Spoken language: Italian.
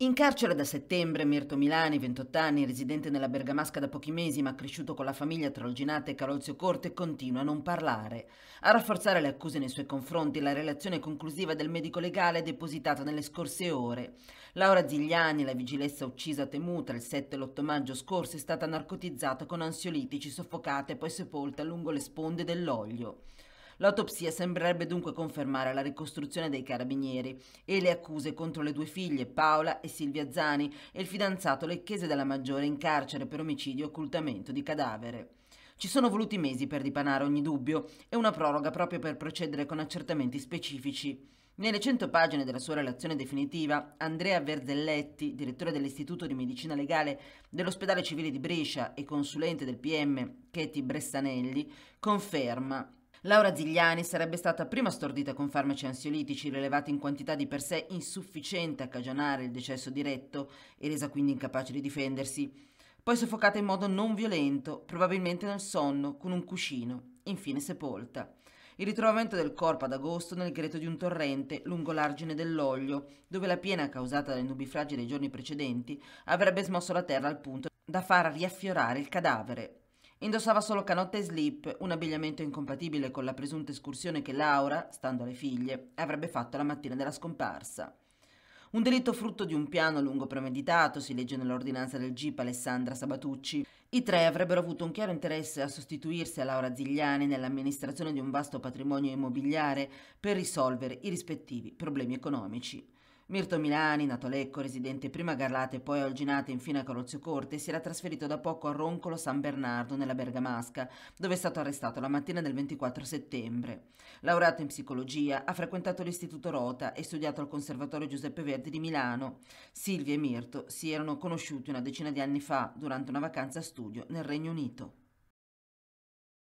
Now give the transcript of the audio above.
In carcere da settembre, Mirto Milani, 28 anni, residente nella Bergamasca da pochi mesi ma cresciuto con la famiglia tra Olginate e Calozio Corte, continua a non parlare. A rafforzare le accuse nei suoi confronti la relazione conclusiva del medico legale è depositata nelle scorse ore. Laura Zigliani, la vigilessa uccisa temuta il 7 e l'8 maggio scorso, è stata narcotizzata con ansiolitici, soffocata e poi sepolta lungo le sponde dell'olio. L'autopsia sembrerebbe dunque confermare la ricostruzione dei carabinieri e le accuse contro le due figlie, Paola e Silvia Zani, e il fidanzato Lecchese della Maggiore in carcere per omicidio e occultamento di cadavere. Ci sono voluti mesi per dipanare ogni dubbio e una proroga proprio per procedere con accertamenti specifici. Nelle 100 pagine della sua relazione definitiva, Andrea Verzelletti, direttore dell'Istituto di Medicina Legale dell'Ospedale Civile di Brescia e consulente del PM Katie Brestanelli, conferma Laura Zigliani sarebbe stata prima stordita con farmaci ansiolitici rilevati in quantità di per sé insufficiente a cagionare il decesso diretto e resa quindi incapace di difendersi, poi soffocata in modo non violento, probabilmente nel sonno, con un cuscino, infine sepolta. Il ritrovamento del corpo ad agosto nel greto di un torrente lungo l'argine dell'olio, dove la piena causata dai nubifragi dei giorni precedenti avrebbe smosso la terra al punto da far riaffiorare il cadavere. Indossava solo canotte e slip, un abbigliamento incompatibile con la presunta escursione che Laura, stando alle figlie, avrebbe fatto la mattina della scomparsa. Un delitto frutto di un piano lungo premeditato, si legge nell'ordinanza del GIP Alessandra Sabatucci. I tre avrebbero avuto un chiaro interesse a sostituirsi a Laura Zigliani nell'amministrazione di un vasto patrimonio immobiliare per risolvere i rispettivi problemi economici. Mirto Milani, nato a Lecco, residente prima a Garlate e poi a Olginate infine a Carozio Corte, si era trasferito da poco a Roncolo San Bernardo nella Bergamasca, dove è stato arrestato la mattina del 24 settembre. Laureato in psicologia, ha frequentato l'Istituto Rota e studiato al Conservatorio Giuseppe Verdi di Milano. Silvia e Mirto si erano conosciuti una decina di anni fa durante una vacanza studio nel Regno Unito.